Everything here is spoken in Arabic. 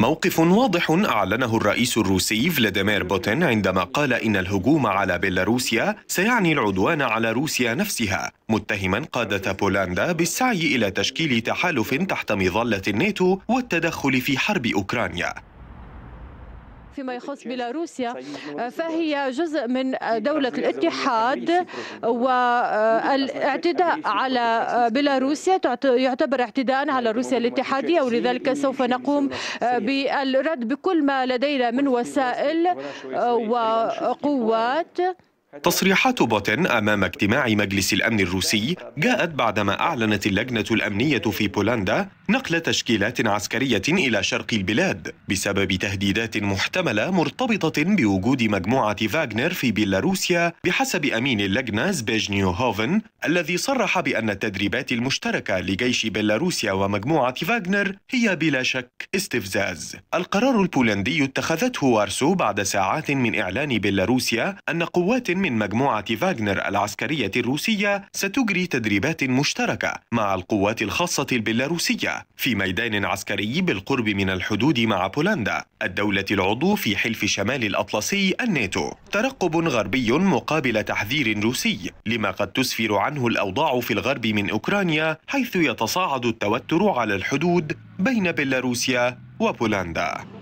موقف واضح أعلنه الرئيس الروسي فلاديمير بوتين عندما قال إن الهجوم على بيلاروسيا سيعني العدوان على روسيا نفسها متهما قادة بولندا بالسعي إلى تشكيل تحالف تحت مظلة الناتو والتدخل في حرب أوكرانيا فيما يخص بيلاروسيا آه، فهي جزء من آه، دولة الاتحاد والاعتداء آه، على بيلاروسيا يعتبر اعتداء على روسيا الاتحادية ولذلك سوف نقوم بالرد بكل ما لدينا من وسائل وقوات تصريحات بوتين أمام اجتماع مجلس الأمن الروسي جاءت بعدما أعلنت اللجنة الأمنية في بولندا نقل تشكيلات عسكرية إلى شرق البلاد بسبب تهديدات محتملة مرتبطة بوجود مجموعة فاغنر في بيلاروسيا بحسب أمين اللجنة زبيجنيو هوفن الذي صرح بأن التدريبات المشتركة لجيش بيلاروسيا ومجموعة فاغنر هي بلا شك استفزاز. القرار البولندي اتخذته وارسو بعد ساعات من إعلان بيلاروسيا أن قوات من من مجموعة فاغنر العسكرية الروسية ستجري تدريبات مشتركة مع القوات الخاصة البيلاروسية في ميدان عسكري بالقرب من الحدود مع بولندا الدولة العضو في حلف شمال الأطلسي الناتو ترقب غربي مقابل تحذير روسي لما قد تسفر عنه الأوضاع في الغرب من أوكرانيا حيث يتصاعد التوتر على الحدود بين بيلاروسيا وبولندا